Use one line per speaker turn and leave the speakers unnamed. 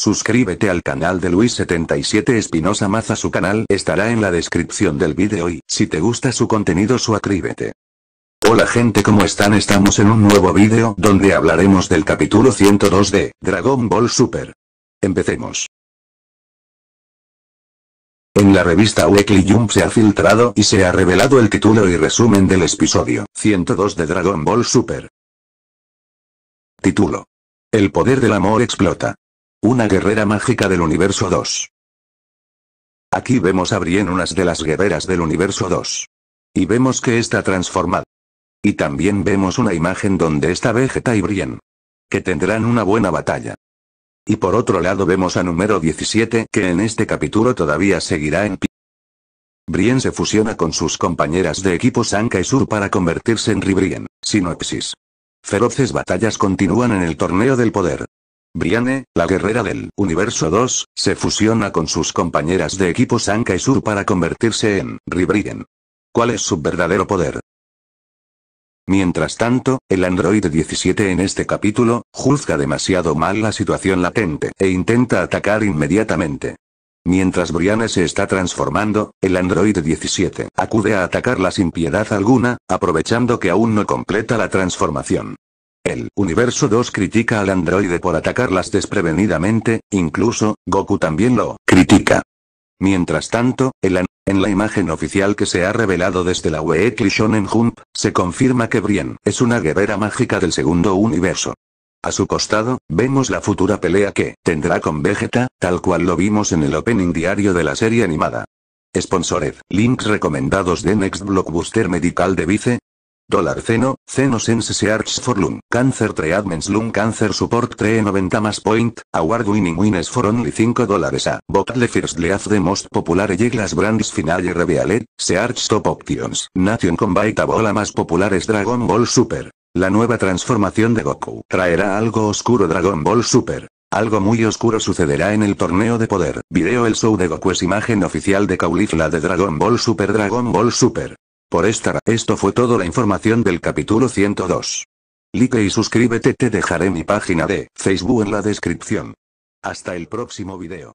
Suscríbete al canal de Luis77 Espinosa Maza su canal estará en la descripción del vídeo y, si te gusta su contenido suscríbete. Hola gente ¿cómo están? Estamos
en un nuevo vídeo donde hablaremos del capítulo 102 de Dragon Ball Super. Empecemos. En la revista Weekly Jump se ha filtrado y se ha revelado el título y resumen del episodio 102 de Dragon Ball Super. Título. El poder del amor explota. Una guerrera mágica del universo 2. Aquí vemos a Brien una de las guerreras
del universo 2. Y vemos que está transformada. Y también vemos una imagen donde está Vegeta y Brien Que tendrán una buena batalla. Y por otro lado vemos a número 17 que en este capítulo todavía seguirá en pie. Brien se fusiona con sus compañeras de equipo Sanka y Sur para convertirse en Ribrien, Sinopsis. Feroces batallas continúan en el torneo del poder briane la guerrera del Universo 2, se fusiona con sus compañeras de equipo Sanka y Sur para convertirse en Ribrigen. ¿Cuál es su verdadero poder? Mientras tanto, el androide 17 en este capítulo, juzga demasiado mal la situación latente e intenta atacar inmediatamente. Mientras briane se está transformando, el androide 17 acude a atacarla sin piedad alguna, aprovechando que aún no completa la transformación. El universo 2 critica al androide por atacarlas desprevenidamente, incluso, Goku también lo critica. Mientras tanto, el en la imagen oficial que se ha revelado desde la Weekly Shonen Jump, se confirma que Brian es una guerrera mágica del segundo universo. A su costado, vemos la futura pelea que tendrá con Vegeta, tal cual lo vimos en el opening diario de la serie animada. Sponsored. Links recomendados de Next Blockbuster Medical de Vice. Dólar ceno, ceno sense search for lung, cancer Admins lung cancer support 390 más point, award winning winners for only 5 dólares a, botle first of the most popular yeglas brands final revealed, search top options, nation a bola más populares Dragon Ball Super. La nueva transformación de Goku traerá algo oscuro Dragon Ball Super. Algo muy oscuro sucederá en el torneo de poder. Video El show de Goku es imagen oficial de Caulifla de Dragon Ball Super Dragon Ball Super. Por esta esto fue toda la información del capítulo 102.
Like y suscríbete te dejaré mi página de Facebook en la descripción. Hasta el próximo video.